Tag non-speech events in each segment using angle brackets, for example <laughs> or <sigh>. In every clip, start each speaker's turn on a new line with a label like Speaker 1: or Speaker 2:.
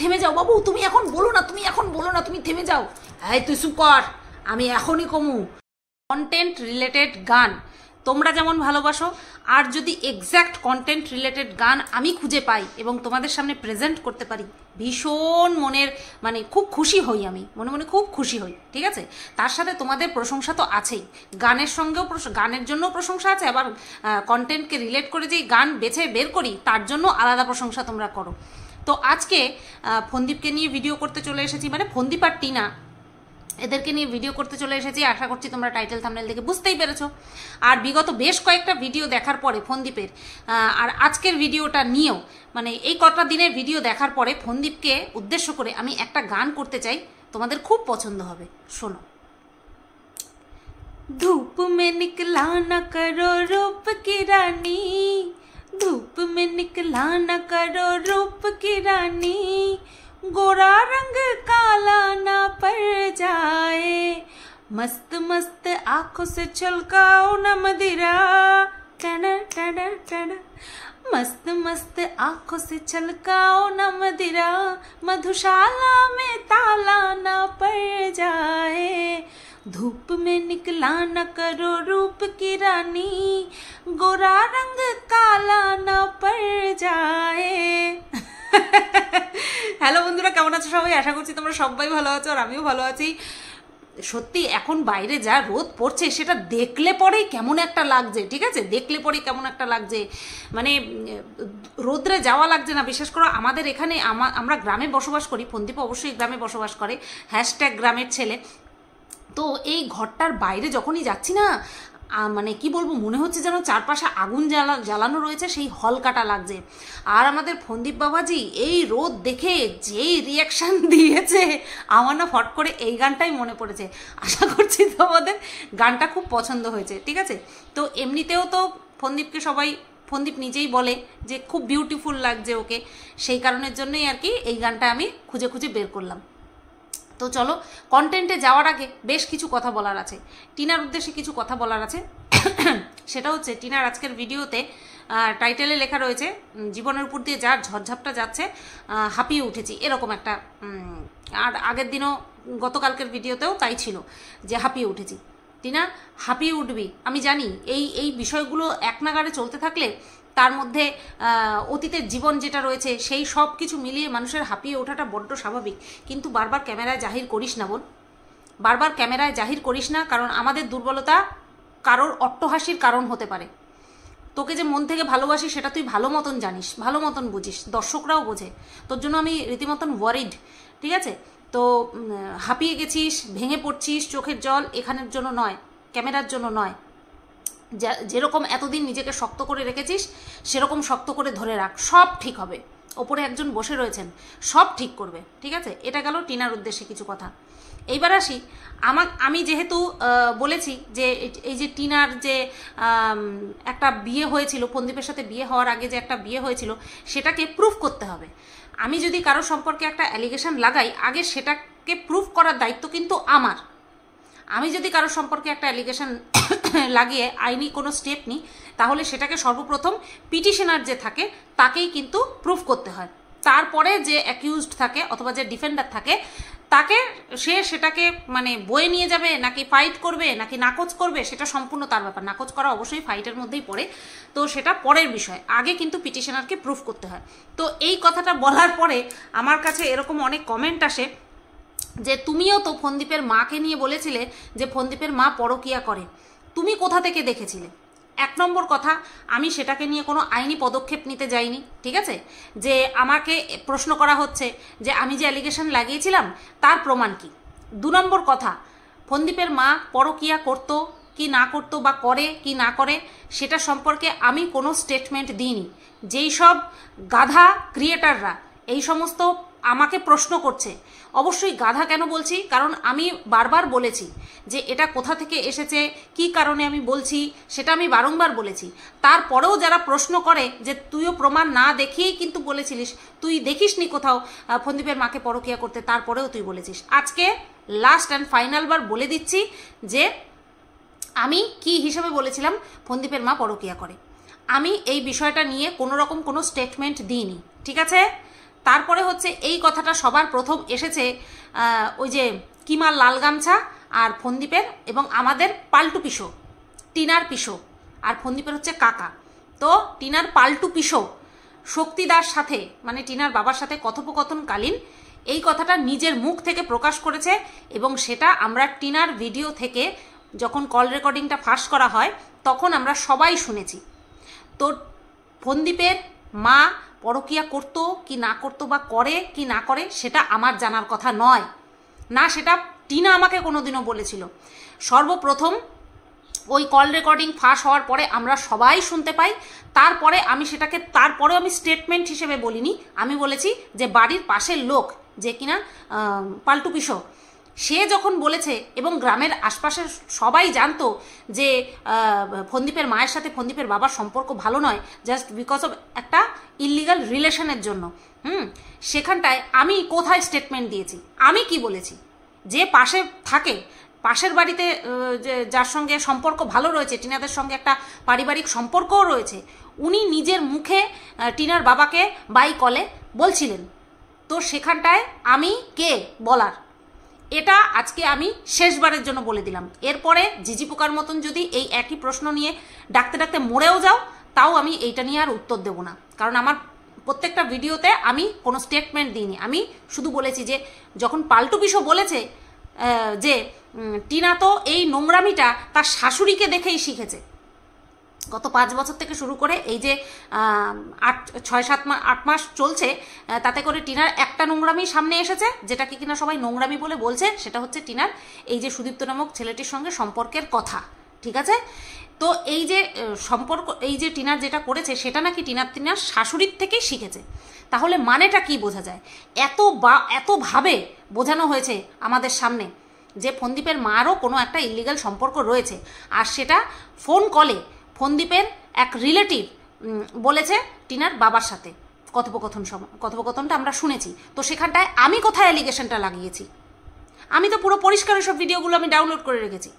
Speaker 1: থেমে যাও বাবু তুমি এখন বলো না তুমি এখন বলো না তুমি থেমে যাও এই তুই সুপার আমি এখনই কমু কন্টেন্ট রিলেটেড গান তোমরা যেমন ভালোবাসো আর যদি এক্স্যাক্ট কন্টেন্ট রিলেটেড গান আমি খুঁজে পাই এবং তোমাদের সামনে প্রেজেন্ট করতে পারি ভীষণ মনের মানে খুব খুশি হই আমি মনে মনে খুব খুশি হই ঠিক আছে তার সাথে তোমাদের প্রশংসা তো আছেই গানের সঙ্গেও গানের জন্য প্রশংসা আছে আবার কন্টেন্টকে রিলেট করে যেই গান বেছে বের করি তার জন্য আলাদা প্রশংসা তোমরা করো তো আজকে ফন্দীপকে নিয়ে ভিডিও করতে চলে এসেছি মানে ফন্দীপ আর টিনা এদেরকে নিয়ে ভিডিও করতে চলে এসেছি আশা করছি তোমরা টাইটেল থামনেল দেখে বুঝতেই পেরেছ আর বিগত বেশ কয়েকটা ভিডিও দেখার পরে ফন্দীপের আর আজকের ভিডিওটা নিয়েও মানে এই কটা দিনের ভিডিও দেখার পরে ফন্দীপকে উদ্দেশ্য করে আমি একটা গান করতে চাই তোমাদের খুব পছন্দ হবে শোনো ধূপ মে নিকলা না করো রূপ की धूप में निकला न करो रूप की रानी गोरा रंग काला ना पड़ जाए मस्त मस्त आंखों से छलकाओ न मदिरा टन टन टन मस्त मस्त आंखों से छलकाओ न मदिरा मधुशाला में ताला ना पड़ जाए धूप में निकला न करो रूप की रानी गोरा रंग কালা না পড় যায় হ্যালো বন্ধুরা কেমন আছো সবাই আশা করছি তোমরা সবাই ভালো আছো আর আমিও ভালো আছি সত্যি এখন বাইরে যা রোদ পড়ছে সেটা দেখলে পরেই কেমন একটা লাগছে ঠিক আছে দেখলে পরেই কেমন একটা লাগছে মানে রোদ্রে যাওয়া লাগছে না বিশেষ করে আমাদের এখানে আমরা গ্রামে বসবাস করি ফন্দীপ অবশ্যই গ্রামে বসবাস করে হ্যাশট্যাগ গ্রামের ছেলে তো এই ঘরটার বাইরে যখনই যাচ্ছি না মানে কি বলবো মনে হচ্ছে যেন চারপাশে আগুন জ্বালা জ্বালানো রয়েছে সেই হল কাটা লাগছে আর আমাদের ফন্দীপ বাবাজি এই রোদ দেখে যেই রিয়াকশান <laughs> দিয়েছে আমার না ফট করে এই গানটাই মনে পড়েছে আশা করছি তো আমাদের গানটা খুব পছন্দ হয়েছে ঠিক আছে তো এমনিতেও তো ফন্দীপকে সবাই ফন্দীপ নিজেই বলে যে খুব বিউটিফুল লাগছে ওকে সেই কারণের জন্যই আর কি এই গানটা আমি খুঁজে খুঁজে বের করলাম তো চলো কন্টেন্টে যাওয়ার আগে বেশ কিছু কথা বলার আছে টিনার উদ্দেশ্যে কিছু কথা বলার আছে <coughs> সেটা হচ্ছে টিনার আজকের ভিডিওতে টাইটেলে লেখা রয়েছে জীবনের উপর দিয়ে যার ঝরঝাপটা যাচ্ছে হাঁপিয়ে উঠেছি এরকম একটা আর আগের দিনও গতকালকের ভিডিওতেও তাই ছিল যে হাঁপিয়ে উঠেছি টিনা হাঁপিয়ে উঠবি আমি জানি এই এই বিষয়গুলো এক নাগারে চলতে থাকলে তার মধ্যে অতীতের জীবন যেটা রয়েছে সেই সব কিছু মিলিয়ে মানুষের হাঁপিয়ে ওঠাটা বড্ড স্বাভাবিক কিন্তু বারবার ক্যামেরায় জাহির করিস না বোন বারবার ক্যামেরায় জাহির করিস না কারণ আমাদের দুর্বলতা কারোর অট্টহাসির কারণ হতে পারে তোকে যে মন থেকে ভালোবাসি সেটা তুই ভালো মতন জানিস ভালো মতন বুঝিস দর্শকরাও বোঝে তোর জন্য আমি রীতিমতন ওয়ারিড ঠিক আছে তো হাঁপিয়ে গেছিস ভেঙে পড়ছিস চোখের জল এখানের জন্য নয় ক্যামেরার জন্য নয় যেরকম এতদিন নিজেকে শক্ত করে রেখেছিস সেরকম শক্ত করে ধরে রাখ সব ঠিক হবে ওপরে একজন বসে রয়েছেন সব ঠিক করবে ঠিক আছে এটা গেল টিনার উদ্দেশ্যে কিছু কথা এইবার আসি আমার আমি যেহেতু বলেছি যে এই যে টিনার যে একটা বিয়ে হয়েছিল পন্দীপের সাথে বিয়ে হওয়ার আগে যে একটা বিয়ে হয়েছিল সেটাকে প্রুফ করতে হবে আমি যদি কারো সম্পর্কে একটা অ্যালিগেশন লাগাই আগে সেটাকে প্রুফ করার দায়িত্ব কিন্তু আমার আমি যদি কারো সম্পর্কে একটা অ্যালিগেশন লাগিয়ে আইনি কোনো স্টেপ নিই তাহলে সেটাকে সর্বপ্রথম পিটিশনার যে থাকে তাকেই কিন্তু প্রুফ করতে হয় তারপরে যে অ্যাকিউজড থাকে অথবা যে ডিফেন্ডার থাকে তাকে সে সেটাকে মানে বয়ে নিয়ে যাবে নাকি ফাইট করবে নাকি নাকচ করবে সেটা সম্পূর্ণ তার ব্যাপার নাকচ করা অবশ্যই ফাইটের মধ্যেই পড়ে তো সেটা পরের বিষয় আগে কিন্তু পিটিশনারকে প্রুফ করতে হয় তো এই কথাটা বলার পরে আমার কাছে এরকম অনেক কমেন্ট আসে যে তুমিও তো ফন্দীপের মাকে নিয়ে বলেছিলে যে ফন্দীপের মা পরকিয়া করে তুমি কোথা থেকে দেখেছিলে এক নম্বর কথা আমি সেটাকে নিয়ে কোনো আইনি পদক্ষেপ নিতে যাইনি ঠিক আছে যে আমাকে প্রশ্ন করা হচ্ছে যে আমি যে অ্যালিগেশন লাগিয়েছিলাম তার প্রমাণ কি দু নম্বর কথা ফন্দীপের মা পরকিয়া করতো কি না করতো বা করে কি না করে সেটা সম্পর্কে আমি কোনো স্টেটমেন্ট দিইনি যেই সব গাধা ক্রিয়েটাররা এই সমস্ত আমাকে প্রশ্ন করছে অবশ্যই গাধা কেন বলছি কারণ আমি বারবার বলেছি যে এটা কোথা থেকে এসেছে কি কারণে আমি বলছি সেটা আমি বারংবার বলেছি তারপরেও যারা প্রশ্ন করে যে তুইও প্রমাণ না দেখিয়েই কিন্তু বলেছিলিস তুই দেখিসনি কোথাও ফন্দীপের মাকে পরকিয়া করতে তারপরেও তুই বলেছিস আজকে লাস্ট অ্যান্ড ফাইনাল বার বলে দিচ্ছি যে আমি কি হিসাবে বলেছিলাম ফন্দীপের মা পরকিয়া করে আমি এই বিষয়টা নিয়ে কোনো রকম কোনো স্টেটমেন্ট দিইনি ঠিক আছে তারপরে হচ্ছে এই কথাটা সবার প্রথম এসেছে ওই যে কিমার লাল গামছা আর ফন্দীপের এবং আমাদের পাল্টু পিসো টিনার পিসো আর ফন্দীপের হচ্ছে কাকা তো টিনার পাল্টু পিসো শক্তিদার সাথে মানে টিনার বাবার সাথে কথোপকথনকালীন এই কথাটা নিজের মুখ থেকে প্রকাশ করেছে এবং সেটা আমরা টিনার ভিডিও থেকে যখন কল রেকর্ডিংটা ফাঁস করা হয় তখন আমরা সবাই শুনেছি তো ফন্দীপের মা পরকিয়া করত কি না করতো বা করে কি না করে সেটা আমার জানার কথা নয় না সেটা টিনা আমাকে কোনোদিনও বলেছিল সর্বপ্রথম ওই কল রেকর্ডিং ফাঁস হওয়ার পরে আমরা সবাই শুনতে পাই তারপরে আমি সেটাকে তারপরে আমি স্টেটমেন্ট হিসেবে বলিনি আমি বলেছি যে বাড়ির পাশের লোক যে কিনা পাল্টু কৃষক সে যখন বলেছে এবং গ্রামের আশপাশের সবাই জানতো যে ফন্দীপের মায়ের সাথে ফন্দীপের বাবার সম্পর্ক ভালো নয় জাস্ট বিকজ অফ একটা ইলিগাল রিলেশনের জন্য হুম সেখানটায় আমি কোথায় স্টেটমেন্ট দিয়েছি আমি কি বলেছি যে পাশে থাকে পাশের বাড়িতে যার সঙ্গে সম্পর্ক ভালো রয়েছে টিনাদের সঙ্গে একটা পারিবারিক সম্পর্কও রয়েছে উনি নিজের মুখে টিনার বাবাকে বাই কলে বলছিলেন তো সেখানটায় আমি কে বলার এটা আজকে আমি শেষবারের জন্য বলে দিলাম এরপরে জিজি পোকার মতন যদি এই একই প্রশ্ন নিয়ে ডাকতে ডাকতে মরেও যাও তাও আমি এইটা নিয়ে আর উত্তর দেব না কারণ আমার প্রত্যেকটা ভিডিওতে আমি কোনো স্টেটমেন্ট দিইনি আমি শুধু বলেছি যে যখন পাল্টু বিষ বলেছে যে টিনা তো এই নোংরামিটা তার শাশুড়িকে দেখেই শিখেছে গত পাঁচ বছর থেকে শুরু করে এই যে আট ছয় সাত মাস আট মাস চলছে তাতে করে টিনার এক একটা নোংরামি সামনে এসেছে যেটাকে কিনা সবাই নোংরামি বলে বলছে সেটা হচ্ছে টিনার এই যে সুদীপ্ত নামক ছেলেটির সঙ্গে সম্পর্কের কথা ঠিক আছে তো এই যে সম্পর্ক এই যে টিনার যেটা করেছে সেটা নাকি টিনার টিনার শাশুড়ির থেকেই শিখেছে তাহলে মানেটা কি বোঝা যায় এত বা এতভাবে বোঝানো হয়েছে আমাদের সামনে যে ফন্দীপের মারও কোনো একটা ইলিগাল সম্পর্ক রয়েছে আর সেটা ফোন কলে ফন্দীপের এক রিলেটিভ বলেছে টিনার বাবার সাথে কথোপকথন কথোপকথনটা আমরা শুনেছি তো সেখানটায় আমি কোথায় অ্যালিগেশনটা লাগিয়েছি আমি তো পুরো পরিষ্কার সব ভিডিওগুলো আমি ডাউনলোড করে রেখেছি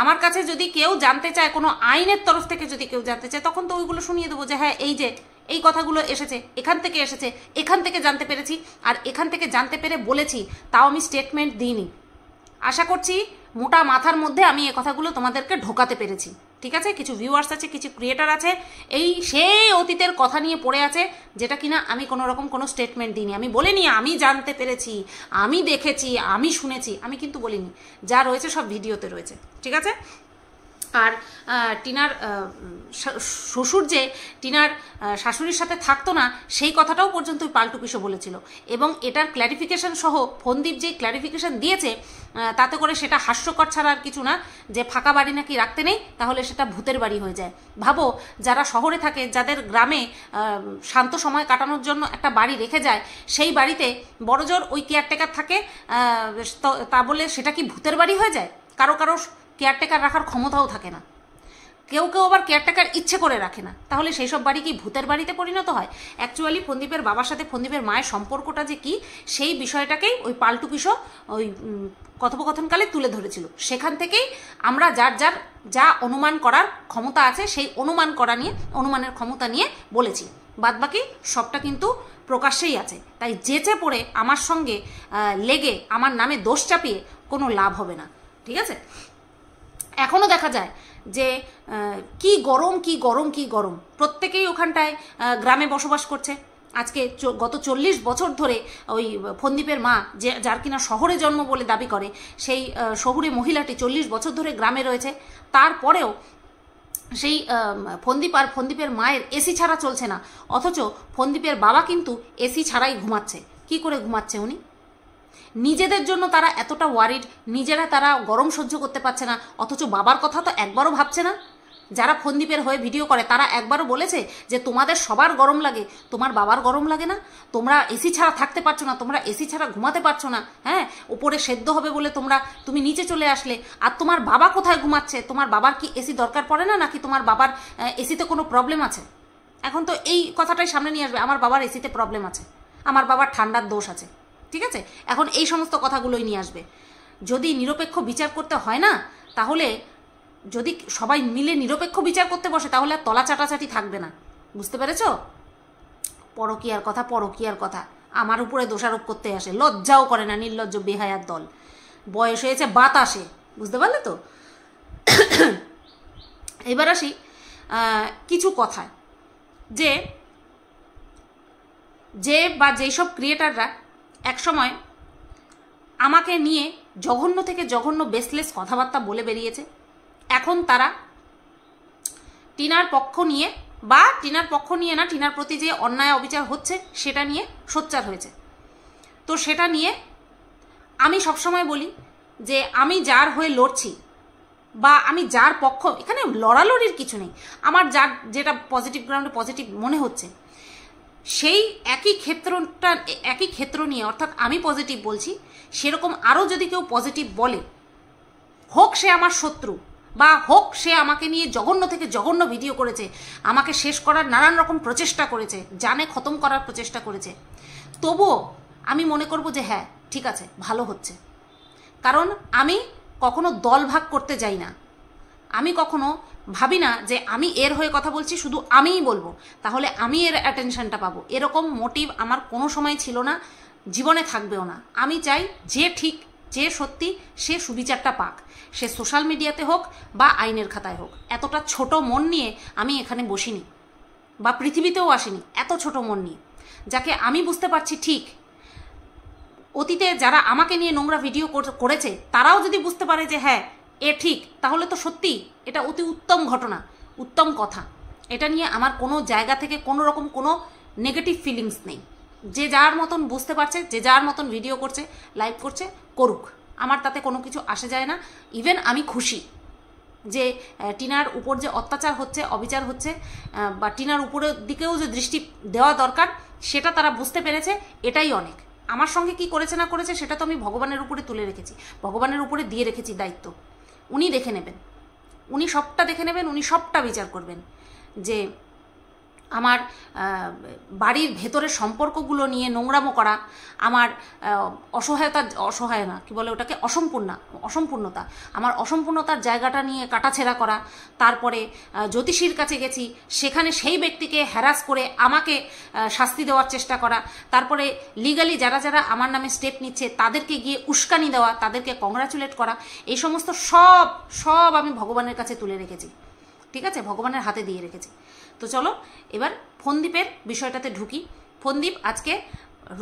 Speaker 1: আমার কাছে যদি কেউ জানতে চায় কোনো আইনের তরফ থেকে যদি কেউ জানতে চায় তখন তো ওইগুলো শুনিয়ে দেবো যে হ্যাঁ এই যে এই কথাগুলো এসেছে এখান থেকে এসেছে এখান থেকে জানতে পেরেছি আর এখান থেকে জানতে পেরে বলেছি তাও আমি স্টেটমেন্ট দিইনি আশা করছি মোটা মাথার মধ্যে আমি এ কথাগুলো তোমাদেরকে ঢোকাতে পেরেছি ঠিক আছে কিছু ভিউয়ার্স আছে কিছু ক্রিয়েটার আছে এই সেই অতীতের কথা নিয়ে পড়ে আছে যেটা কিনা আমি কোনো রকম কোনো স্টেটমেন্ট দিইনি আমি বলিনি আমি জানতে পেরেছি আমি দেখেছি আমি শুনেছি আমি কিন্তু বলিনি যা রয়েছে সব ভিডিওতে রয়েছে ঠিক আছে আর টিনার শ্বশুর যে টিনার শাশুড়ির সাথে থাকতো না সেই কথাটাও পর্যন্ত পাল্টু কিসো বলেছিল এবং এটার ক্ল্যারিফিকেশন সহ ফন্দীপ যে ক্ল্যারিফিকেশন দিয়েছে তাতে করে সেটা হাস্যকর ছাড়া আর কিছু না যে ফাঁকা বাড়ি নাকি রাখতে নেই তাহলে সেটা ভূতের বাড়ি হয়ে যায় ভাবো যারা শহরে থাকে যাদের গ্রামে শান্ত সময় কাটানোর জন্য একটা বাড়ি রেখে যায় সেই বাড়িতে বড়জোর ওই কেয়ারটেকার থাকে তা বলে সেটা কি ভূতের বাড়ি হয়ে যায় কারো কারো কেয়ারটেকার রাখার ক্ষমতাও থাকে না কেউ কেউ আবার কেয়ারটেকার ইচ্ছে করে রাখে না তাহলে সেই সব বাড়ি কি ভূতের বাড়িতে পরিণত হয় অ্যাকচুয়ালি ফন্দীপের বাবার সাথে ফন্দীপের মায়ের সম্পর্কটা যে কি সেই বিষয়টাকেই ওই পাল্টু পিসো ওই কথোপকথনকালে তুলে ধরেছিল সেখান থেকেই আমরা যার যার যা অনুমান করার ক্ষমতা আছে সেই অনুমান করা নিয়ে অনুমানের ক্ষমতা নিয়ে বলেছি বাদবাকি সবটা কিন্তু প্রকাশ্যেই আছে তাই যেচে পড়ে আমার সঙ্গে লেগে আমার নামে দোষ চাপিয়ে কোনো লাভ হবে না ঠিক আছে এখনও দেখা যায় যে কি গরম কি গরম কি গরম প্রত্যেকেই ওখানটায় গ্রামে বসবাস করছে আজকে গত চল্লিশ বছর ধরে ওই ফন্দীপের মা যে যার কিনা শহরে জন্ম বলে দাবি করে সেই শহুরে মহিলাটি চল্লিশ বছর ধরে গ্রামে রয়েছে তারপরেও সেই ফন্দীপ আর ফন্দীপের মায়ের এসি ছাড়া চলছে না অথচ ফন্দীপের বাবা কিন্তু এসি ছাড়াই ঘুমাচ্ছে কি করে ঘুমাচ্ছে উনি নিজেদের জন্য তারা এতটা ওয়ারিড নিজেরা তারা গরম সহ্য করতে পারছে না অথচ বাবার কথা তো একবারও ভাবছে না যারা ফন্দীপের হয়ে ভিডিও করে তারা একবারও বলেছে যে তোমাদের সবার গরম লাগে তোমার বাবার গরম লাগে না তোমরা এসি ছাড়া থাকতে পারছো না তোমরা এসি ছাড়া ঘুমাতে পারছো না হ্যাঁ ওপরে সেদ্ধ হবে বলে তোমরা তুমি নিচে চলে আসলে আর তোমার বাবা কোথায় ঘুমাচ্ছে তোমার বাবার কি এসি দরকার পড়ে না নাকি তোমার বাবার এসিতে কোনো প্রবলেম আছে এখন তো এই কথাটাই সামনে নিয়ে আসবে আমার বাবার এসিতে প্রবলেম আছে আমার বাবার ঠান্ডার দোষ আছে ঠিক আছে এখন এই সমস্ত কথাগুলোই নিয়ে আসবে যদি নিরপেক্ষ বিচার করতে হয় না তাহলে যদি সবাই মিলে নিরপেক্ষ বিচার করতে বসে তাহলে আর তলা চাটাচাটি থাকবে না বুঝতে পেরেছ পরকিয়ার কথা পরকিয়ার কথা আমার উপরে দোষারোপ করতে আসে লজ্জাও করে না নির্লজ্জ বেহায়ার দল বয়স হয়েছে বাতাসে বুঝতে পারলে তো এবার আসি কিছু কথায় যে যে বা যেই সব ক্রিয়েটাররা এক সময় আমাকে নিয়ে জঘন্য থেকে জঘন্য বেসলেস কথাবার্তা বলে বেরিয়েছে এখন তারা টিনার পক্ষ নিয়ে বা টিনার পক্ষ নিয়ে না টিনার প্রতি যে অন্যায় অবিচার হচ্ছে সেটা নিয়ে সোচ্চার হয়েছে তো সেটা নিয়ে আমি সবসময় বলি যে আমি যার হয়ে লড়ছি বা আমি যার পক্ষ এখানে লড়ালড়ির কিছু নেই আমার যার যেটা পজিটিভ গ্রাউন্ডে পজিটিভ মনে হচ্ছে সেই একই ক্ষেত্রটা একই ক্ষেত্র নিয়ে অর্থাৎ আমি পজিটিভ বলছি সেরকম আরও যদি কেউ পজিটিভ বলে হোক সে আমার শত্রু বা হোক সে আমাকে নিয়ে জঘন্য থেকে জঘন্য ভিডিও করেছে আমাকে শেষ করার নানান রকম প্রচেষ্টা করেছে জানে খতম করার প্রচেষ্টা করেছে তবুও আমি মনে করব যে হ্যাঁ ঠিক আছে ভালো হচ্ছে কারণ আমি কখনো দল ভাগ করতে যাই না আমি কখনো ভাবি না যে আমি এর হয়ে কথা বলছি শুধু আমিই বলবো তাহলে আমি এর অ্যাটেনশনটা পাবো এরকম মোটিভ আমার কোনো সময় ছিল না জীবনে থাকবেও না আমি চাই যে ঠিক যে সত্যি সে সুবিচারটা পাক সে সোশ্যাল মিডিয়াতে হোক বা আইনের খাতায় হোক এতটা ছোট মন নিয়ে আমি এখানে বসিনি বা পৃথিবীতেও আসিনি এত ছোট মন নিয়ে যাকে আমি বুঝতে পারছি ঠিক অতীতে যারা আমাকে নিয়ে নোংরা ভিডিও করেছে তারাও যদি বুঝতে পারে যে হ্যাঁ এ ঠিক তাহলে তো সত্যি এটা অতি উত্তম ঘটনা উত্তম কথা এটা নিয়ে আমার কোনো জায়গা থেকে কোনো রকম কোনো নেগেটিভ ফিলিংস নেই যে যার মতন বুঝতে পারছে যে যার মতন ভিডিও করছে লাইভ করছে করুক আমার তাতে কোনো কিছু আসে যায় না ইভেন আমি খুশি যে টিনার উপর যে অত্যাচার হচ্ছে অবিচার হচ্ছে বা টিনার উপরের দিকেও যে দৃষ্টি দেওয়া দরকার সেটা তারা বুঝতে পেরেছে এটাই অনেক আমার সঙ্গে কি করেছে না করেছে সেটা তো আমি ভগবানের উপরে তুলে রেখেছি ভগবানের উপরে দিয়ে রেখেছি দায়িত্ব উনি দেখে নেবেন উনি সবটা দেখে নেবেন উনি সবটা বিচার করবেন যে আমার বাড়ির ভেতরের সম্পর্কগুলো নিয়ে নোংরামো করা আমার অসহায়তা অসহায় না কী বলে ওটাকে অসম্পূর্ণা অসম্পূর্ণতা আমার অসম্পূর্ণতার জায়গাটা নিয়ে কাটাছেড়া করা তারপরে জ্যোতিষীর কাছে গেছি সেখানে সেই ব্যক্তিকে হ্যারাস করে আমাকে শাস্তি দেওয়ার চেষ্টা করা তারপরে লিগালি যারা যারা আমার নামে স্টেপ নিচ্ছে তাদেরকে গিয়ে উস্কানি দেওয়া তাদেরকে কংগ্রাচুলেট করা এই সমস্ত সব সব আমি ভগবানের কাছে তুলে রেখেছি ঠিক আছে ভগবানের হাতে দিয়ে রেখেছি তো চলো এবার ফন্দীপের বিষয়টাতে ঢুকি ফন্দীপ আজকে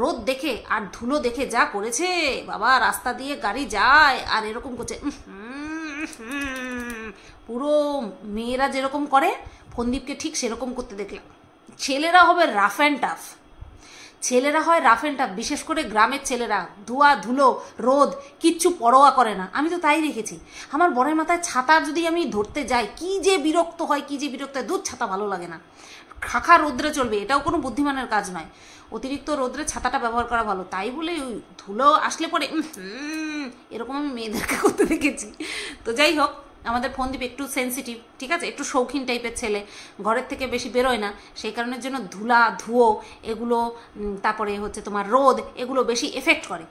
Speaker 1: রোদ দেখে আর ধুলো দেখে যা করেছে বাবা রাস্তা দিয়ে গাড়ি যায় আর এরকম করছে পুরো মেয়েরা যেরকম করে ফন্দীপকে ঠিক সেরকম করতে দেখলাম ছেলেরা হবে রাফ অ্যান্ড টাফ ছেলেরা হয় রাফ বিশেষ করে গ্রামের ছেলেরা ধোয়া ধুলো রোদ কিচ্ছু পরোয়া করে না আমি তো তাই রেখেছি আমার বরের মাথায় ছাতা যদি আমি ধরতে যাই কি যে বিরক্ত হয় কি যে বিরক্ত হয় দুধ ছাতা ভালো লাগে না খাখা রোদ্রে চলবে এটাও কোনো বুদ্ধিমানের কাজ নয় অতিরিক্ত রোদ্রে ছাতাটা ব্যবহার করা ভালো তাই বলে ওই ধুলো আসলে পরে এরকম আমি মেয়েদেরকে করতে দেখেছি তো যাই হোক আমাদের ফোনদীপ একটু সেন্সিটিভ ঠিক আছে একটু শৌখিন টাইপের ছেলে ঘরের থেকে বেশি বেরোয় না সেই কারণের জন্য ধুলা ধুয়ো এগুলো তারপরে হচ্ছে তোমার রোদ এগুলো বেশি এফেক্ট করে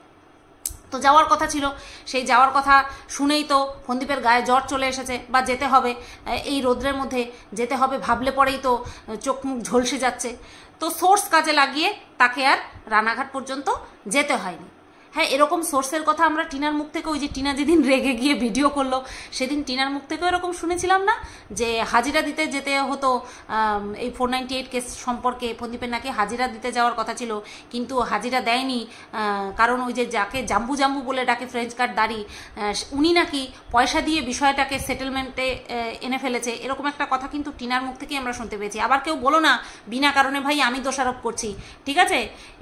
Speaker 1: তো যাওয়ার কথা ছিল সেই যাওয়ার কথা শুনেই তো ফন্দীপের গায়ে জ্বর চলে এসেছে বা যেতে হবে এই রোদ্রের মধ্যে যেতে হবে ভাবলে পরেই তো চোখ মুখ ঝলসে যাচ্ছে তো সোর্স কাজে লাগিয়ে তাকে আর রানাঘাট পর্যন্ত যেতে হয়নি হ্যাঁ এরকম সোর্সের কথা আমরা টিনার মুখ থেকে ওই যে টিনা যেদিন রেগে গিয়ে ভিডিও করলো সেদিন টিনার মুখ থেকেও এরকম শুনেছিলাম না যে হাজিরা দিতে যেতে হতো এই ফোর নাইনটি এইট কেস সম্পর্কে প্রদীপের নাকি হাজিরা দিতে যাওয়ার কথা ছিল কিন্তু হাজিরা দেয়নি কারণ ওই যে যাকে জাম্বু জাম্বু বলে ডাকে ফ্রেঞ্চ কার্ড দাঁড়ি উনি নাকি পয়সা দিয়ে বিষয়টাকে সেটেলমেন্টে এনে ফেলেছে এরকম একটা কথা কিন্তু টিনার মুখ থেকেই আমরা শুনতে পেয়েছি আবার কেউ বলো না বিনা কারণে ভাই আমি দোষারোপ করছি ঠিক আছে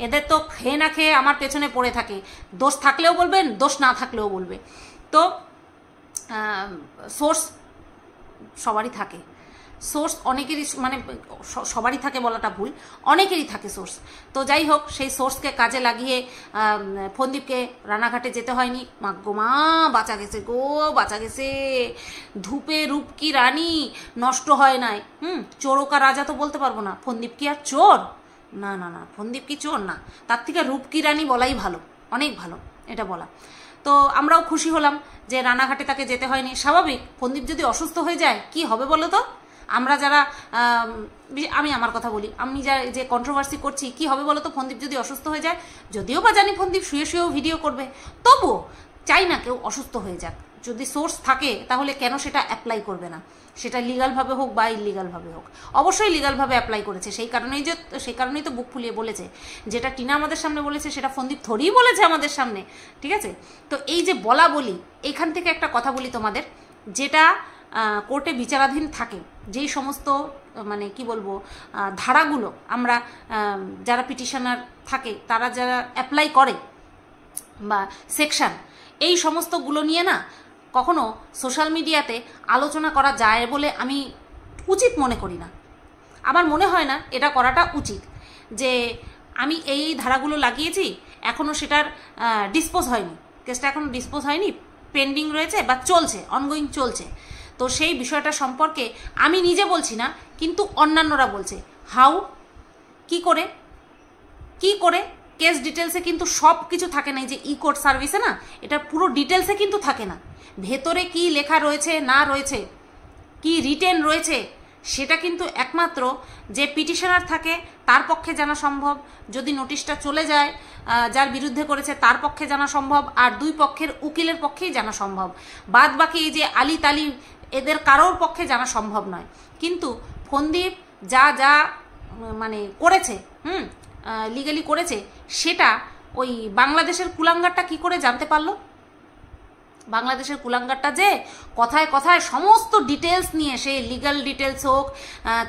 Speaker 1: এদের তো খেয়ে না খেয়ে আমার পেছনে পড়ে থাকে দোষ থাকলেও বলবেন দোষ না থাকলেও বলবে তো সোর্স সবারই থাকে সোর্স অনেকেরই মানে সবারই থাকে বলাটা ভুল অনেকেরই থাকে সোর্স তো যাই হোক সেই সোর্সকে কাজে লাগিয়ে ফন্দীপকে রানাঘাটে যেতে হয়নি মা গো মা বাঁচা গেছে গো বাঁচা গেছে ধূপে কি রানী নষ্ট হয় নাই হুম চোরকা রাজা তো বলতে পারবো না ফন্দীপ কি আর চোর না না না ফন্দীপ কি চোর না তার থেকে কি রানী বলাই ভালো অনেক ভালো এটা বলা তো আমরাও খুশি হলাম যে রানাঘাটে তাকে যেতে হয়নি স্বাভাবিক ফন্দীপ যদি অসুস্থ হয়ে যায় কি হবে বলো তো আমরা যারা আমি আমার কথা বলি আমি যা যে কন্ট্রোভার্সি করছি কি হবে বলো তো ফন্দীপ যদি অসুস্থ হয়ে যায় যদিও বা জানি ফন্দীপ শুয়ে শুয়েও ভিডিও করবে তবুও চাই না কেউ অসুস্থ হয়ে যাক যদি সোর্স থাকে তাহলে কেন সেটা অ্যাপ্লাই করবে না সেটা লিগালভাবে হোক বা ইলিগালভাবে হোক অবশ্যই লিগালভাবে অ্যাপ্লাই করেছে সেই কারণেই যে সেই কারণেই তো বুক ফুলিয়ে বলেছে যেটা টিনা আমাদের সামনে বলেছে সেটা ফন্দীপ থরিই বলেছে আমাদের সামনে ঠিক আছে তো এই যে বলা বলি এখান থেকে একটা কথা বলি তোমাদের যেটা কোর্টে বিচারাধীন থাকে যেই সমস্ত মানে কি বলবো ধারাগুলো আমরা যারা পিটিশনার থাকে তারা যারা অ্যাপ্লাই করে বা সেকশন এই সমস্তগুলো নিয়ে না কখনো সোশ্যাল মিডিয়াতে আলোচনা করা যায় বলে আমি উচিত মনে করি না আমার মনে হয় না এটা করাটা উচিত যে আমি এই ধারাগুলো লাগিয়েছি এখনও সেটার ডিসপোজ হয়নি কেসটা এখনও ডিসপোজ হয়নি পেন্ডিং রয়েছে বা চলছে অনগোয়িং চলছে তো সেই বিষয়টা সম্পর্কে আমি নিজে বলছি না কিন্তু অন্যান্যরা বলছে হাউ কি করে কি করে কেস ডিটেলসে কিন্তু সব কিছু থাকে না যে ই কোর্ট সার্ভিসে না এটা পুরো ডিটেলসে কিন্তু থাকে না ভেতরে কি লেখা রয়েছে না রয়েছে কি রিটেন রয়েছে সেটা কিন্তু একমাত্র যে পিটিশনার থাকে তার পক্ষে জানা সম্ভব যদি নোটিশটা চলে যায় যার বিরুদ্ধে করেছে তার পক্ষে জানা সম্ভব আর দুই পক্ষের উকিলের পক্ষেই জানা সম্ভব বাদ বাকি এই যে আলি তালি এদের কারোর পক্ষে জানা সম্ভব নয় কিন্তু ফন্দীপ যা যা মানে করেছে হুম লিগালি করেছে সেটা ওই বাংলাদেশের কুলাঙ্গারটা কি করে জানতে পারলো বাংলাদেশের কুলাঙ্গারটা যে কথায় কথায় সমস্ত ডিটেলস নিয়ে সেই লিগাল ডিটেলস হোক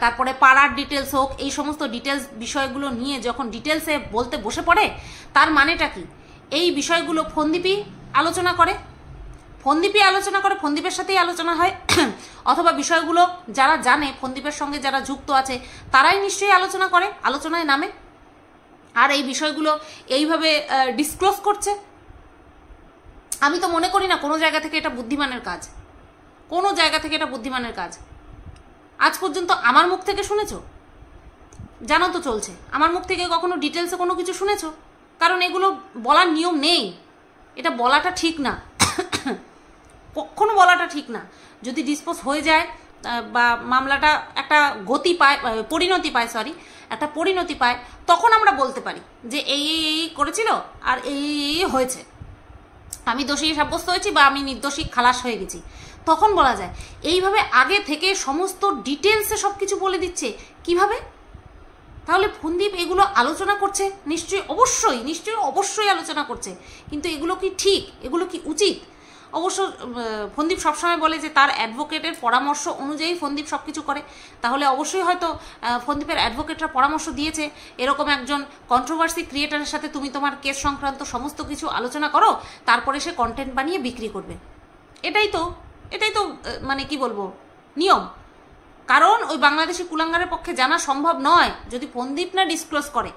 Speaker 1: তারপরে পাড়ার ডিটেলস হোক এই সমস্ত ডিটেলস বিষয়গুলো নিয়ে যখন ডিটেলসে বলতে বসে পড়ে তার মানেটা কি এই বিষয়গুলো ফন্দীপি আলোচনা করে ফন্দীপই আলোচনা করে ফন্দীপের সাথেই আলোচনা হয় <clears throat> অথবা বিষয়গুলো যারা জানে ফন্দীপের সঙ্গে যারা যুক্ত আছে তারাই নিশ্চয়ই আলোচনা করে আলোচনায় নামে আর এই বিষয়গুলো এইভাবে ডিসক্লোজ করছে আমি তো মনে করি না কোনো জায়গা থেকে এটা বুদ্ধিমানের কাজ কোনো জায়গা থেকে এটা বুদ্ধিমানের কাজ আজ পর্যন্ত আমার মুখ থেকে শুনেছ জানো তো চলছে আমার মুখ থেকে কখনো ডিটেলসে কোনো কিছু শুনেছ কারণ এগুলো বলার নিয়ম নেই এটা বলাটা ঠিক না কখনো বলাটা ঠিক না যদি ডিসপোজ হয়ে যায় বা মামলাটা একটা গতি পায় পরিণতি পায় সরি একটা পরিণতি পায় তখন আমরা বলতে পারি যে এই এই করেছিল আর এই এই হয়েছে আমি দোষী সাব্যস্ত হয়েছি বা আমি নির্দোষী খালাস হয়ে গেছি তখন বলা যায় এইভাবে আগে থেকে সমস্ত ডিটেলসে সব কিছু বলে দিচ্ছে কিভাবে তাহলে ফোনদীপ এগুলো আলোচনা করছে নিশ্চয়ই অবশ্যই নিশ্চয়ই অবশ্যই আলোচনা করছে কিন্তু এগুলো কি ঠিক এগুলো কি উচিত অবশ্য ফন্দীপ সবসময় বলে যে তার অ্যাডভোকেটের পরামর্শ অনুযায়ী ফন্দীপ সব কিছু করে তাহলে অবশ্যই হয়তো ফন্দীপের অ্যাডভোকেটরা পরামর্শ দিয়েছে এরকম একজন কন্ট্রোভার্সি ক্রিয়েটারের সাথে তুমি তোমার কেস সংক্রান্ত সমস্ত কিছু আলোচনা করো তারপরে সে কন্টেন্ট বানিয়ে বিক্রি করবে এটাই তো এটাই তো মানে কি বলবো নিয়ম কারণ ওই বাংলাদেশি কুলাঙ্গারের পক্ষে জানা সম্ভব নয় যদি ফন্দীপ না ডিসক্লোজ করে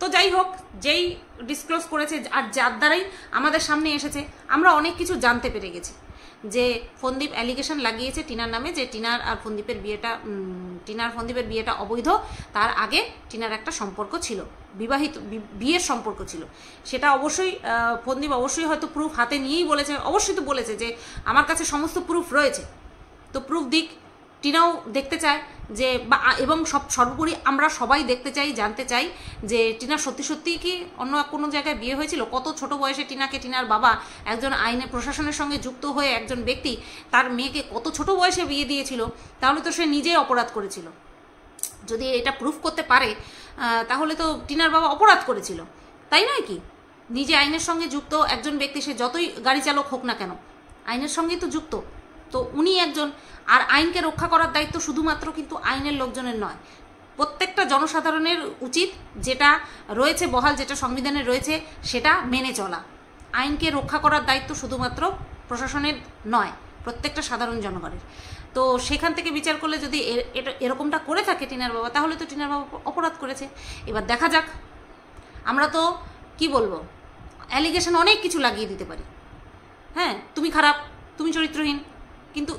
Speaker 1: তো যাই হোক যেই ডিসক্লোজ করেছে আর যার দ্বারাই আমাদের সামনে এসেছে আমরা অনেক কিছু জানতে পেরে গেছি যে ফন্দীপ অ্যালিগেশন লাগিয়েছে টিনার নামে যে টিনার আর ফন্দীপের বিয়েটা টিনার ফন্দীপের বিয়েটা অবৈধ তার আগে টিনার একটা সম্পর্ক ছিল বিবাহিত বিয়ের সম্পর্ক ছিল সেটা অবশ্যই ফন্দীপ অবশ্যই হয়তো প্রুফ হাতে নিয়েই বলেছে অবশ্যই তো বলেছে যে আমার কাছে সমস্ত প্রুফ রয়েছে তো প্রুফ দিক টিনাও দেখতে চায় যে বা এবং সব সর্বোপরি আমরা সবাই দেখতে চাই জানতে চাই যে টিনা সত্যি সত্যিই কি অন্য কোনো জায়গায় বিয়ে হয়েছিল কত ছোট বয়সে টিনাকে টিনার বাবা একজন আইনে প্রশাসনের সঙ্গে যুক্ত হয়ে একজন ব্যক্তি তার মেয়েকে কত ছোট বয়সে বিয়ে দিয়েছিল তাহলে তো সে নিজেই অপরাধ করেছিল যদি এটা প্রুফ করতে পারে তাহলে তো টিনার বাবা অপরাধ করেছিল তাই নয় কি নিজে আইনের সঙ্গে যুক্ত একজন ব্যক্তি সে যতই গাড়ি চালক হোক না কেন আইনের সঙ্গেই তো যুক্ত তো উনি একজন আর আইনকে রক্ষা করার দায়িত্ব শুধুমাত্র কিন্তু আইনের লোকজনের নয় প্রত্যেকটা জনসাধারণের উচিত যেটা রয়েছে বহাল যেটা সংবিধানে রয়েছে সেটা মেনে চলা আইনকে রক্ষা করার দায়িত্ব শুধুমাত্র প্রশাসনের নয় প্রত্যেকটা সাধারণ জনগণের তো সেখান থেকে বিচার করলে যদি এরকমটা করে থাকে টিনার বাবা তাহলে তো টিনার বাবা অপরাধ করেছে এবার দেখা যাক আমরা তো কি বলবো অ্যালিগেশন অনেক কিছু লাগিয়ে দিতে পারি হ্যাঁ তুমি খারাপ তুমি চরিত্রহীন কিন্তু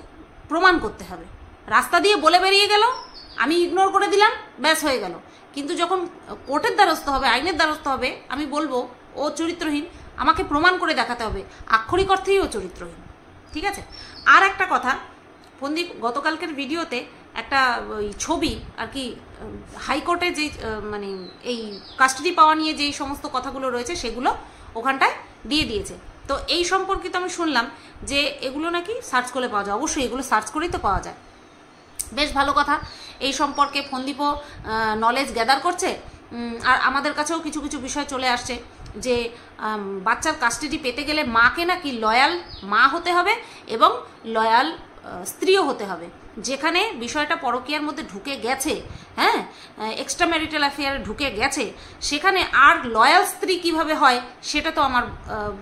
Speaker 1: প্রমাণ করতে হবে রাস্তা দিয়ে বলে বেরিয়ে গেল আমি ইগনোর করে দিলাম ব্যাস হয়ে গেল কিন্তু যখন কোর্টের দ্বারস্থ হবে আইনের দ্বারস্থ হবে আমি বলবো ও চরিত্রহীন আমাকে প্রমাণ করে দেখাতে হবে আক্ষরিক অর্থেই ও চরিত্রহীন ঠিক আছে আর একটা কথা ফন্দীপ গতকালকের ভিডিওতে একটা ওই ছবি আর কি হাইকোর্টে যে মানে এই কাস্টডি পাওয়া নিয়ে যেই সমস্ত কথাগুলো রয়েছে সেগুলো ওখানটায় দিয়ে দিয়েছে তো এই সম্পর্কিত আমি শুনলাম যে এগুলো নাকি সার্চ করে পাওয়া যায় অবশ্যই এগুলো সার্চ করেই তো পাওয়া যায় বেশ ভালো কথা এই সম্পর্কে ফোনদীপও নলেজ গ্যাদার করছে আর আমাদের কাছেও কিছু কিছু বিষয় চলে আসছে যে বাচ্চার কাস্টেডি পেতে গেলে মাকে নাকি লয়াল মা হতে হবে এবং লয়াল স্ত্রীও হতে হবে যেখানে বিষয়টা পরকীয়ার মধ্যে ঢুকে গেছে হ্যাঁ এক্সট্রা ম্যারিটাল অ্যাফেয়ারে ঢুকে গেছে সেখানে আর লয়াল স্ত্রী কিভাবে হয় সেটা তো আমার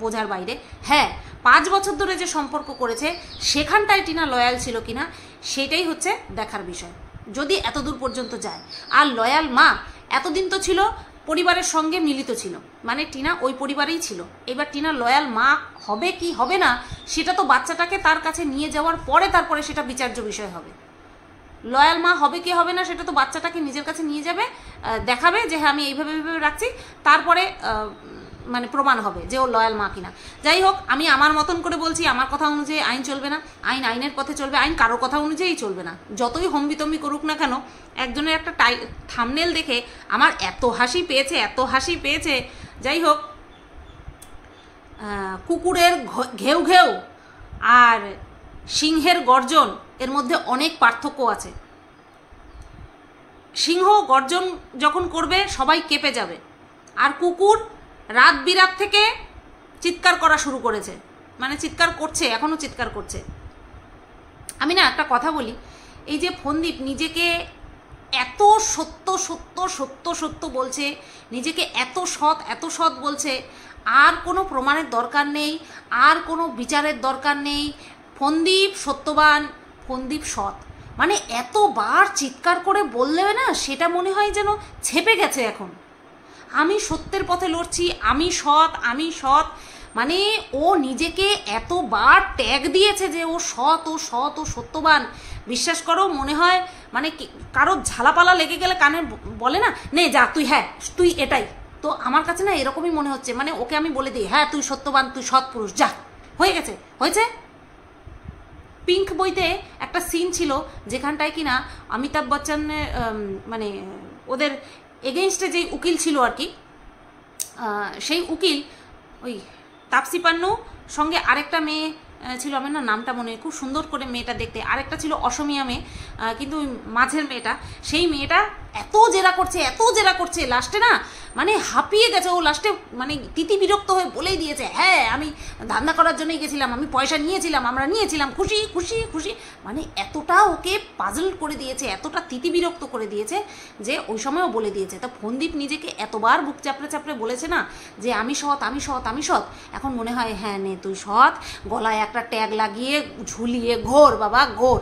Speaker 1: বোঝার বাইরে হ্যাঁ পাঁচ বছর ধরে যে সম্পর্ক করেছে সেখানটায় টিনা লয়াল ছিল কিনা সেটাই হচ্ছে দেখার বিষয় যদি এতদূর পর্যন্ত যায় আর লয়াল মা এতদিন তো ছিল পরিবারের সঙ্গে মিলিত ছিল মানে টিনা ওই পরিবারেই ছিল এবার টিনা লয়াল মা হবে কি হবে না সেটা তো বাচ্চাটাকে তার কাছে নিয়ে যাওয়ার পরে তারপরে সেটা বিচার্য বিষয় হবে লয়াল মা হবে কি হবে না সেটা তো বাচ্চাটাকে নিজের কাছে নিয়ে যাবে দেখাবে যে হ্যাঁ আমি এইভাবে এইভাবে রাখছি তারপরে মানে প্রমাণ হবে যে ও লয়াল মা কিনা যাই হোক আমি আমার মতন করে বলছি আমার কথা অনুযায়ী আইন চলবে না আইন আইনের পথে চলবে আইন কারো কথা অনুযায়ী চলবে না যতই হম্বিতম্বি করুক না কেন একজনের একটা টাই থামনেল দেখে আমার এত হাসি পেয়েছে এত হাসি পেয়েছে যাই হোক কুকুরের ঘেউ ঘেউ আর সিংহের গর্জন এর মধ্যে অনেক পার্থক্য আছে সিংহ গর্জন যখন করবে সবাই কেঁপে যাবে আর কুকুর রাত বিরাত থেকে চিৎকার করা শুরু করেছে মানে চিৎকার করছে এখনও চিৎকার করছে আমি না একটা কথা বলি এই যে ফন্দীপ নিজেকে এত সত্য সত্য সত্য সত্য বলছে নিজেকে এত সৎ এত সৎ বলছে আর কোনো প্রমাণের দরকার নেই আর কোনো বিচারের দরকার নেই ফন্দীপ সত্যবান ফন্দীপ সৎ মানে এতবার চিৎকার করে বললেও না সেটা মনে হয় যেন ছেপে গেছে এখন আমি সত্যের পথে লড়ছি আমি সৎ আমি সৎ মানে ও নিজেকে এতবার ট্যাগ দিয়েছে যে ও সৎ ও সৎ ও সত্যবান বিশ্বাস করো মনে হয় মানে কারো ঝালাপালা লেগে গেলে কানে বলে না নে যা তুই হ্যাঁ তুই এটাই তো আমার কাছে না এরকমই মনে হচ্ছে মানে ওকে আমি বলে দিই হ্যাঁ তুই সত্যবান তুই সৎ পুরুষ যা হয়ে গেছে হয়েছে পিঙ্ক বইতে একটা সিন ছিল যেখানটায় কিনা অমিতাভ বচ্চনের মানে ওদের এগেনস্টে যেই উকিল ছিল আর কি সেই উকিল ওই তাপসি পান্নু সঙ্গে আরেকটা মেয়ে ছিল আমার না নামটা মনে হয় খুব সুন্দর করে মেয়েটা দেখতে আরেকটা ছিল অসমিয়া মেয়ে কিন্তু ওই মাঝের মেয়েটা সেই মেয়েটা এত জেরা করছে এত জেরা করছে লাস্টে না মানে হাঁপিয়ে গেছে ও লাস্টে মানে তিতি বিরক্ত হয়ে বলেই দিয়েছে হ্যাঁ আমি ধান্দা করার জন্যই গেছিলাম আমি পয়সা নিয়েছিলাম আমরা নিয়েছিলাম খুশি খুশি খুশি মানে এতটা ওকে পাজল করে দিয়েছে এতটা তিতি বিরক্ত করে দিয়েছে যে ওই সময়ও বলে দিয়েছে তা ফন্দীপ নিজেকে এতবার বুক চাপড়ে চাপড়ে বলেছে না যে আমি সৎ আমি সৎ আমি সৎ এখন মনে হয় হ্যাঁ নে তুই সৎ গলায় একটা ট্যাগ লাগিয়ে ঝুলিয়ে ঘোর বাবা ঘোর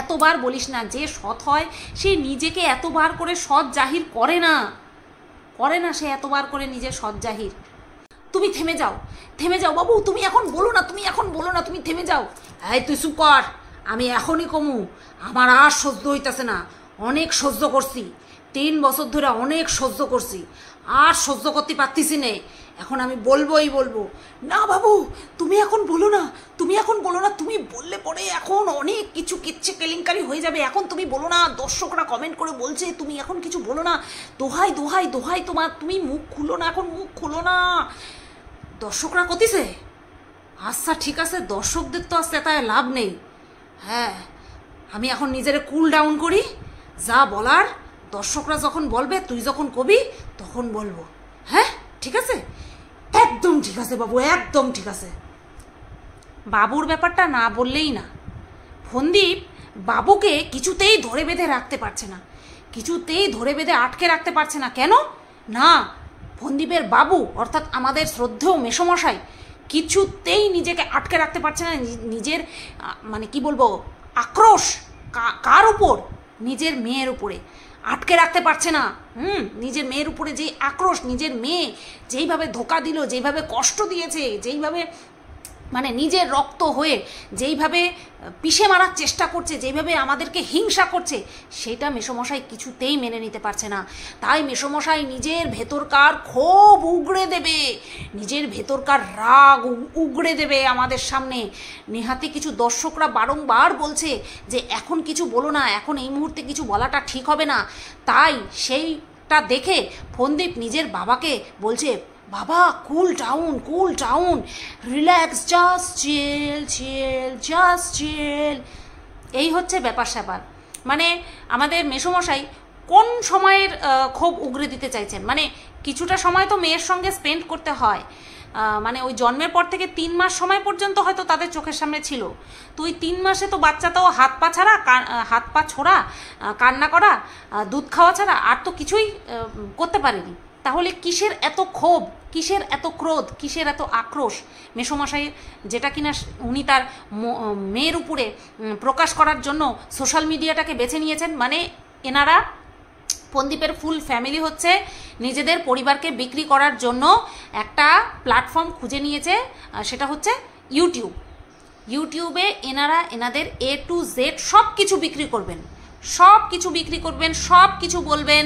Speaker 1: এতবার বলিস না যে সৎ হয় সে নিজেকে এতবার করে সৎ জাহির করে না করে না সে এতবার করে নিজের সৎ জাহির তুমি থেমে যাও থেমে যাও বাবু তুমি এখন বলো না তুমি এখন বলো না তুমি থেমে যাও এই তুই সু কর আমি এখনই কমু আমার আর সহ্য হইতেছে না অনেক সহ্য করছি তিন বছর ধরে অনেক সহ্য করছি আর সহ্য করতে পারতেছি নে এখন আমি বলবোই বলবো না বাবু তুমি এখন বলো না তুমি এখন বলো না তুমি বললে পরে এখন অনেক কিছু কিচ্ছে কেলেঙ্কারি হয়ে যাবে এখন তুমি বলো না দর্শকরা কমেন্ট করে বলছে তুমি এখন কিছু বলো না দোহাই দোহাই দোহাই তোমার তুমি মুখ খুলো না এখন মুখ খুলো না দর্শকরা কতিছে আচ্ছা ঠিক আছে দর্শকদের তো আর তাই লাভ নেই হ্যাঁ আমি এখন নিজের কুল ডাউন করি যা বলার দর্শকরা যখন বলবে তুই যখন কবি তখন বলবো হ্যাঁ ঠিক আছে একদম ঠিক আছে বাবু একদম ঠিক আছে বাবুর ব্যাপারটা না বললেই না সন্দীপ বাবুকে কিছুতেই ধরে বেঁধে রাখতে পারছে না কিছুতেই ধরে বেঁধে আটকে রাখতে পারছে না কেন না সন্দীপের বাবু অর্থাৎ আমাদের শ্রদ্ধেয় মেষমশাই কিছুতেই নিজেকে আটকে রাখতে পারছে না নিজের মানে কি বলবো আক্রোশ কার উপর নিজের মেয়ের উপরে আটকে রাখতে পারছে না হুম নিজের মেয়ের উপরে যেই আক্রোশ নিজের মেয়ে যেইভাবে ধোকা দিল যেইভাবে কষ্ট দিয়েছে যেইভাবে মানে নিজের রক্ত হয়ে যেইভাবে পিষে মারার চেষ্টা করছে যেইভাবে আমাদেরকে হিংসা করছে সেটা মেসোমশাই কিছুতেই মেনে নিতে পারছে না তাই মেসোমশাই নিজের ভেতরকার ক্ষোভ উগড়ে দেবে নিজের ভেতরকার রাগ উগড়ে দেবে আমাদের সামনে নেহাতে কিছু দর্শকরা বারংবার বলছে যে এখন কিছু বলো না এখন এই মুহূর্তে কিছু বলাটা ঠিক হবে না তাই সেইটা দেখে ফন্দীপ নিজের বাবাকে বলছে বাবা cool down cool down relax just chill chill just চেল এই হচ্ছে ব্যাপার স্যাপার মানে আমাদের মেসোমশাই কোন সময়ের ক্ষোভ উগরে দিতে চাইছেন মানে কিছুটা সময় তো মেয়ের সঙ্গে স্পেন্ড করতে হয় মানে ওই জন্মের পর থেকে তিন মাস সময় পর্যন্ত হয়তো তাদের চোখের সামনে ছিল তো ওই তিন মাসে তো বাচ্চা তো হাত পা ছাড়া হাত পা ছোড়া কান্না করা দুধ খাওয়া ছাড়া আর তো কিছুই করতে পারেনি তাহলে কিসের এত ক্ষোভ কিসের এত ক্রোধ কিসের এত আক্রোশ মেসোমশাইয়ের যেটা কিনা উনি তার মেয়ের উপরে প্রকাশ করার জন্য সোশ্যাল মিডিয়াটাকে বেছে নিয়েছেন মানে এনারা পন্দীপের ফুল ফ্যামিলি হচ্ছে নিজেদের পরিবারকে বিক্রি করার জন্য একটা প্ল্যাটফর্ম খুঁজে নিয়েছে সেটা হচ্ছে ইউটিউব ইউটিউবে এনারা এনাদের এ টু জেড সব কিছু বিক্রি করবেন সব কিছু বিক্রি করবেন সব কিছু বলবেন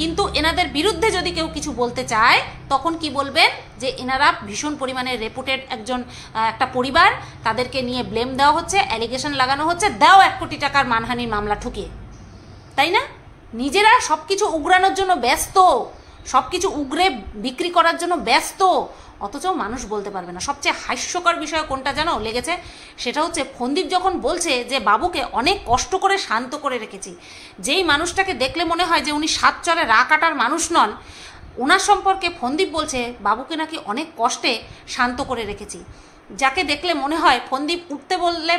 Speaker 1: কিন্তু এনাদের বিরুদ্ধে যদি কেউ কিছু বলতে চায় তখন কি বলবেন যে এনারা ভীষণ পরিমাণে রেপুটেড একজন একটা পরিবার তাদেরকে নিয়ে ব্লেম দেওয়া হচ্ছে অ্যালিগেশন লাগানো হচ্ছে দাও এক কোটি টাকার মানহানির মামলা ঠুকিয়ে তাই না নিজেরা সব কিছু উগড়ানোর জন্য ব্যস্ত সব কিছু উগরে বিক্রি করার জন্য ব্যস্ত অথচ মানুষ বলতে পারবে না সবচেয়ে হাস্যকর বিষয় কোনটা জানো লেগেছে সেটা হচ্ছে ফন্দীপ যখন বলছে যে বাবুকে অনেক কষ্ট করে শান্ত করে রেখেছি যেই মানুষটাকে দেখলে মনে হয় যে উনি সাত চলে রা কাটার মানুষ নন ওনার সম্পর্কে ফন্দীপ বলছে বাবুকে নাকি অনেক কষ্টে শান্ত করে রেখেছি যাকে দেখলে মনে হয় ফন্দীপ উঠতে বললে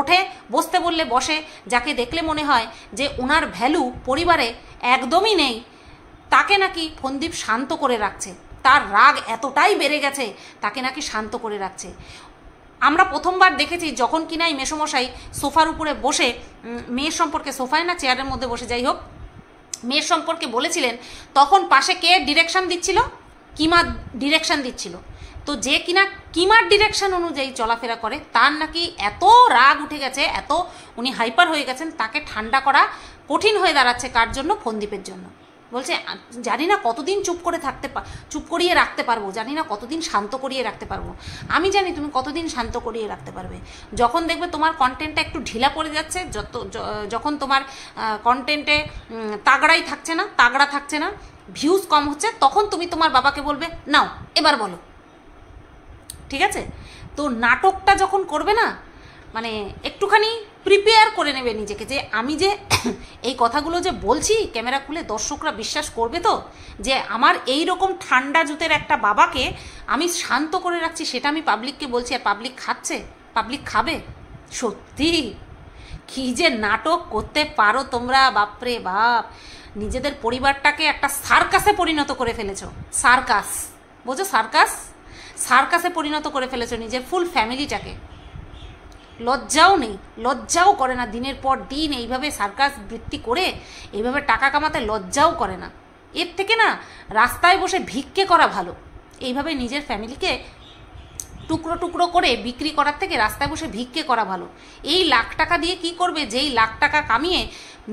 Speaker 1: ওঠে বসতে বললে বসে যাকে দেখলে মনে হয় যে ওনার ভ্যালু পরিবারে একদমই নেই তাকে নাকি ফন্দীপ শান্ত করে রাখছে তার রাগ এতটাই বেড়ে গেছে তাকে নাকি শান্ত করে রাখছে আমরা প্রথমবার দেখেছি যখন কি এই মেসমশাই সোফার উপরে বসে মেয়ের সম্পর্কে সোফায় না চেয়ারের মধ্যে বসে যাই হোক মেয়ের সম্পর্কে বলেছিলেন তখন পাশে কে ডিরেকশন দিচ্ছিল কিমা ডিরেকশন দিচ্ছিল তো যে কিনা কিমার ডিরেকশন অনুযায়ী চলাফেরা করে তার নাকি এত রাগ উঠে গেছে এত উনি হাইপার হয়ে গেছেন তাকে ঠান্ডা করা কঠিন হয়ে দাঁড়াচ্ছে কার জন্য ফন্দীপের জন্য বলছে জানি না কতদিন চুপ করে থাকতে চুপ করিয়ে রাখতে পারবো জানি না কতদিন শান্ত করিয়ে রাখতে পারবো আমি জানি তুমি কতদিন শান্ত করিয়ে রাখতে পারবে যখন দেখবে তোমার কন্টেন্টটা একটু ঢিলা পড়ে যাচ্ছে যত যখন তোমার কন্টেন্টে তাগড়াই থাকছে না তাগড়া থাকছে না ভিউজ কম হচ্ছে তখন তুমি তোমার বাবাকে বলবে নাও এবার বলো ঠিক আছে তো নাটকটা যখন করবে না মানে একটুখানি প্রিপেয়ার করে নেবে নিজেকে যে আমি যে এই কথাগুলো যে বলছি ক্যামেরা খুলে দর্শকরা বিশ্বাস করবে তো যে আমার এই রকম ঠান্ডা জুতের একটা বাবাকে আমি শান্ত করে রাখছি সেটা আমি পাবলিককে বলছি আর পাবলিক খাচ্ছে পাবলিক খাবে সত্যি কি যে নাটক করতে পারো তোমরা বাপরে বাপ নিজেদের পরিবারটাকে একটা সার্কাসে পরিণত করে ফেলেছ সার্কাস বোঝো সার্কাস সার্কাসে পরিণত করে ফেলেছ নিজের ফুল ফ্যামিলিটাকে লজ্জাও নেই লজ্জাও করে না দিনের পর দিন এইভাবে সার্কাস বৃত্তি করে এইভাবে টাকা কামাতে লজ্জাও করে না এর থেকে না রাস্তায় বসে ভিক্ষে করা ভালো এইভাবে নিজের ফ্যামিলিকে টুকরো টুকরো করে বিক্রি করার থেকে রাস্তায় বসে ভিক্ষে করা ভালো এই লাখ টাকা দিয়ে কি করবে যেই লাখ টাকা কামিয়ে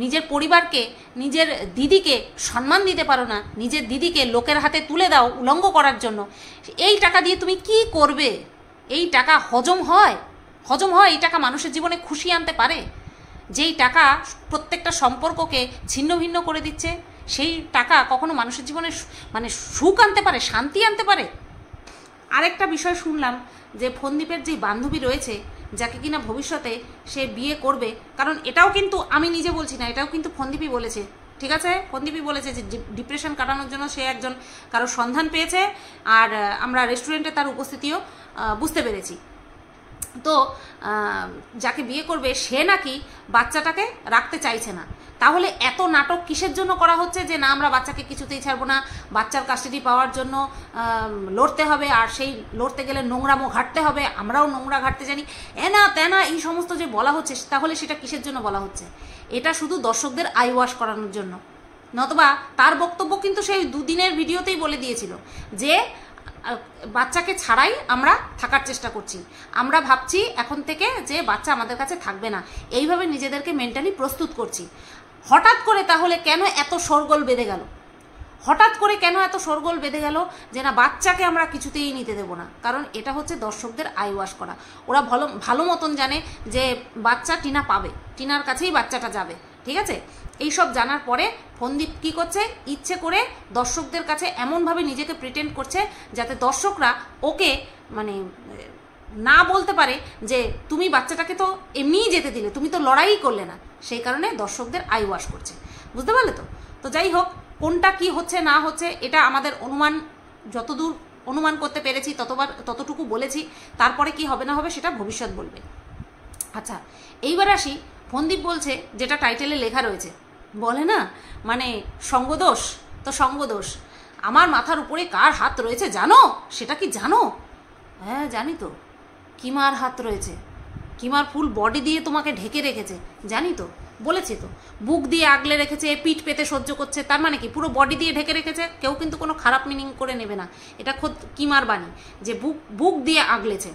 Speaker 1: নিজের পরিবারকে নিজের দিদিকে সম্মান দিতে পারো না নিজের দিদিকে লোকের হাতে তুলে দাও উলঙ্গ করার জন্য এই টাকা দিয়ে তুমি কি করবে এই টাকা হজম হয় হজম হয় এই টাকা মানুষের জীবনে খুশি আনতে পারে যেই টাকা প্রত্যেকটা সম্পর্ককে ছিন্ন ভিন্ন করে দিচ্ছে সেই টাকা কখনো মানুষের জীবনে মানে সুখ আনতে পারে শান্তি আনতে পারে আরেকটা বিষয় শুনলাম যে ফন্দীপের যে বান্ধবী রয়েছে যাকে কিনা ভবিষ্যতে সে বিয়ে করবে কারণ এটাও কিন্তু আমি নিজে বলছি না এটাও কিন্তু ফন্দীপই বলেছে ঠিক আছে ফন্দীপই বলেছে যে ডিপ্রেশন কাটানোর জন্য সে একজন কারো সন্ধান পেয়েছে আর আমরা রেস্টুরেন্টে তার উপস্থিতিও বুঝতে পেরেছি তো যাকে বিয়ে করবে সে নাকি বাচ্চাটাকে রাখতে চাইছে না তাহলে এত নাটক কিসের জন্য করা হচ্ছে যে না আমরা বাচ্চাকে কিছুতেই ছাড়বো না বাচ্চার কাস্টাডি পাওয়ার জন্য লড়তে হবে আর সেই লড়তে গেলে নোংরামো ঘাটতে হবে আমরাও নোংরা ঘাটতে জানি এনা তেনা এই সমস্ত যে বলা হচ্ছে তাহলে সেটা কিসের জন্য বলা হচ্ছে এটা শুধু দর্শকদের আই ওয়াশ করানোর জন্য নতবা তার বক্তব্য কিন্তু সেই দুদিনের ভিডিওতেই বলে দিয়েছিল যে বাচ্চাকে ছাড়াই আমরা থাকার চেষ্টা করছি আমরা ভাবছি এখন থেকে যে বাচ্চা আমাদের কাছে থাকবে না এইভাবে নিজেদেরকে মেন্টালি প্রস্তুত করছি হঠাৎ করে তাহলে কেন এত সরগোল বেঁধে গেল হঠাৎ করে কেন এত সরগোল বেঁধে গেল যে না বাচ্চাকে আমরা কিছুতেই নিতে দেবো না কারণ এটা হচ্ছে দর্শকদের আই ওয়াশ করা ওরা ভালো ভালো মতন জানে যে বাচ্চা টিনা পাবে টিনার কাছেই বাচ্চাটা যাবে ঠিক আছে এই সব জানার পরে ফন্দীপ কী করছে ইচ্ছে করে দর্শকদের কাছে এমনভাবে নিজেকে প্রিটেন্ড করছে যাতে দর্শকরা ওকে মানে না বলতে পারে যে তুমি বাচ্চাটাকে তো এমনিই যেতে দিলে তুমি তো লড়াই করলে না সেই কারণে দর্শকদের আই ওয়াশ করছে বুঝতে পারলে তো তো যাই হোক কোনটা কি হচ্ছে না হচ্ছে এটা আমাদের অনুমান যতদূর অনুমান করতে পেরেছি ততবার ততটুকু বলেছি তারপরে কি হবে না হবে সেটা ভবিষ্যৎ বলবে আচ্ছা এইবার আসি ফন্দীপ বলছে যেটা টাইটেলে লেখা রয়েছে বলে না মানে সঙ্গদোষ তো সঙ্গদোষ আমার মাথার উপরে কার হাত রয়েছে জানো সেটা কি জানো হ্যাঁ জানি তো কিমার হাত রয়েছে কিমার ফুল বডি দিয়ে তোমাকে ঢেকে রেখেছে জানি তো বলেছি তো বুক দিয়ে আগলে রেখেছে পিঠ পেতে সহ্য করছে তার মানে কি পুরো বডি দিয়ে ঢেকে রেখেছে কেউ কিন্তু কোনো খারাপ মিনিং করে নেবে না এটা খোদ কিমার বাণী যে বুক বুক দিয়ে আগলেছে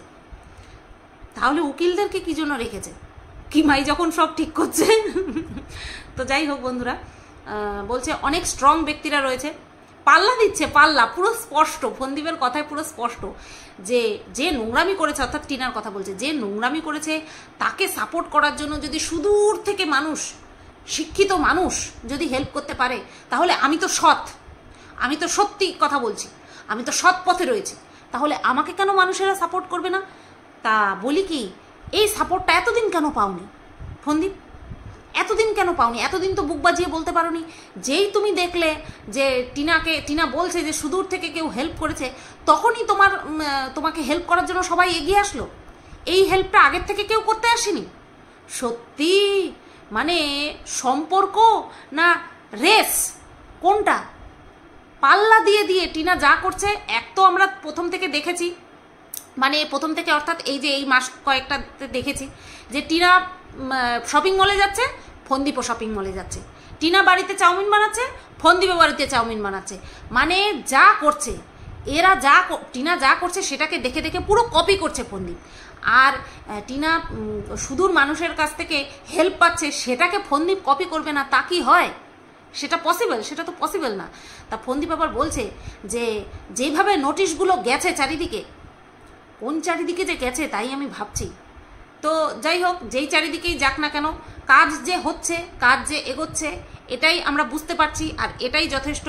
Speaker 1: তাহলে উকিলদেরকে কী জন্য রেখেছে মাই যখন সব ঠিক করছে তো যাই হোক বন্ধুরা বলছে অনেক স্ট্রং ব্যক্তিরা রয়েছে পাল্লা দিচ্ছে পাল্লা পুরো স্পষ্ট ফন্দীপের কথায় পুরো স্পষ্ট যে যে নোংরামি করেছে অর্থাৎ টিনার কথা বলছে যে নোংরামি করেছে তাকে সাপোর্ট করার জন্য যদি সুদূর থেকে মানুষ শিক্ষিত মানুষ যদি হেল্প করতে পারে তাহলে আমি তো সৎ আমি তো সত্যি কথা বলছি আমি তো সৎ পথে রয়েছি তাহলে আমাকে কেন মানুষেরা সাপোর্ট করবে না তা বলি কি এই সাপোর্টটা এতদিন কেন পাওনি ফন্দীপ এতদিন কেন পাওনি এতদিন তো বুক বাজিয়ে বলতে পারো যেই তুমি দেখলে যে টিনাকে টিনা বলছে যে সুদূর থেকে কেউ হেল্প করেছে তখনই তোমার তোমাকে হেল্প করার জন্য সবাই এগিয়ে আসলো এই হেল্পটা আগের থেকে কেউ করতে আসেনি সত্যি মানে সম্পর্ক না রেস কোনটা পাল্লা দিয়ে দিয়ে টিনা যা করছে এক তো আমরা প্রথম থেকে দেখেছি মানে প্রথম থেকে অর্থাৎ এই যে এই মাস কয়েকটাতে দেখেছি যে টিনা শপিং মলে যাচ্ছে ফন্দিপো শপিং মলে যাচ্ছে টিনা বাড়িতে চাউমিন বানাচ্ছে ফন্দিপো বাড়িতে চাউমিন বানাচ্ছে মানে যা করছে এরা যা টিনা যা করছে সেটাকে দেখে দেখে পুরো কপি করছে ফন্দিপ আর টিনা সুদূর মানুষের কাছ থেকে হেল্প পাচ্ছে সেটাকে ফন্দিপ কপি করবে না তা কি হয় সেটা পসিবল সেটা তো পসিবল না তা ফন্দিপ আবার বলছে যে যেভাবে নোটিশগুলো গেছে চারিদিকে কোন চারিদিকে যে গেছে তাই আমি ভাবছি তো যাই হোক যেই চারিদিকেই যাক না কেন কাজ যে হচ্ছে কাজ যে এগোচ্ছে এটাই আমরা বুঝতে পারছি আর এটাই যথেষ্ট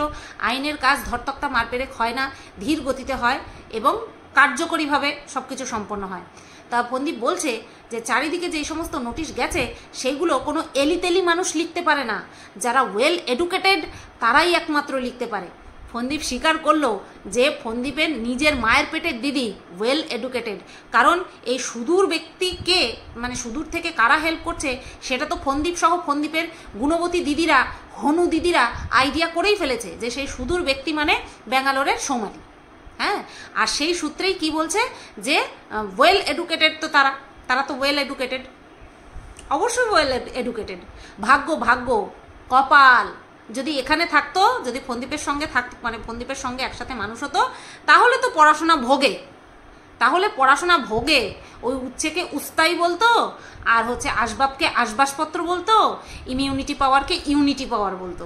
Speaker 1: আইনের কাজ ধরতক্তা মারপেরেক হয় না ধীর গতিতে হয় এবং কার্যকরীভাবে সব কিছু সম্পন্ন হয় তা পন্দীপ বলছে যে চারিদিকে যেই সমস্ত নোটিশ গেছে সেইগুলো কোনো এলিতেলি মানুষ লিখতে পারে না যারা ওয়েল এডুকেটেড তারাই একমাত্র লিখতে পারে ফন্দীপ স্বীকার করলো যে ফন্দীপের নিজের মায়ের পেটের দিদি ওয়েল এডুকেটেড কারণ এই সুদূর ব্যক্তিকে মানে সুদূর থেকে কারা হেল্প করছে সেটা তো ফন্দীপ সহ ফন্দীপের গুণবতী দিদিরা হনু দিদিরা আইডিয়া করেই ফেলেছে যে সেই সুদূর ব্যক্তি মানে ব্যাঙ্গালোরের সোমালি হ্যাঁ আর সেই সূত্রেই কি বলছে যে ওয়েল এডুকেটেড তো তারা তারা তো ওয়েল এডুকেটেড অবশ্যই ওয়েল এডুকেটেড ভাগ্য ভাগ্য কপাল যদি এখানে থাকতো যদি ফন্দীপের সঙ্গে থাকত মানে ফন্দীপের সঙ্গে একসাথে মানুষ হতো তাহলে তো পড়াশোনা ভোগে তাহলে পড়াশোনা ভোগে ওই উচ্ছেকে উস্তাই বলতো আর হচ্ছে আসবাবকে আসবাসপত্র বলতো ইমিউনিটি পাওয়ারকে ইউনিটি পাওয়ার বলতো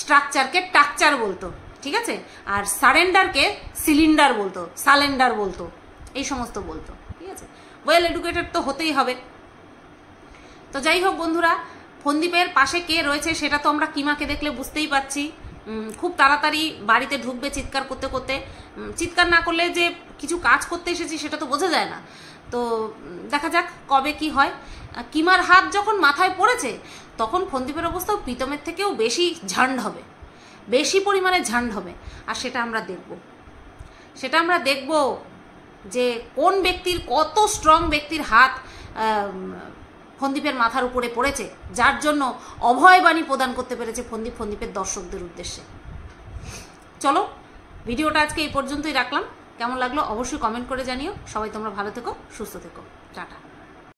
Speaker 1: স্ট্রাকচারকে টাকচার বলতো ঠিক আছে আর সারেন্ডারকে সিলিন্ডার বলতো সালেন্ডার বলতো এই সমস্ত বলতো ঠিক আছে ওয়েল এডুকেটেড তো হতেই হবে তো যাই হোক বন্ধুরা ফন্দীপের পাশে কে রয়েছে সেটা তো আমরা কিমাকে দেখলে বুঝতেই পাচ্ছি খুব তাড়াতাড়ি বাড়িতে ঢুকবে চিৎকার করতে করতে চিৎকার না করলে যে কিছু কাজ করতে এসেছি সেটা তো বোঝা যায় না তো দেখা যাক কবে কি হয় কিমার হাত যখন মাথায় পড়েছে তখন ফন্দীপের অবস্থা প্রীতমের থেকেও বেশি ঝান্ড হবে বেশি পরিমাণে ঝান্ড হবে আর সেটা আমরা দেখব সেটা আমরা দেখব যে কোন ব্যক্তির কত স্ট্রং ব্যক্তির হাত ফন্দীপের মাথার উপরে পড়েছে যার জন্য অভয়বাণী প্রদান করতে পেরেছে ফন্দীপ ফন্দীপের দর্শকদের উদ্দেশ্যে চলো ভিডিওটা আজকে এই পর্যন্তই রাখলাম কেমন লাগলো অবশ্যই কমেন্ট করে জানিও সবাই তোমরা ভালো থেকো সুস্থ থেকো টাটা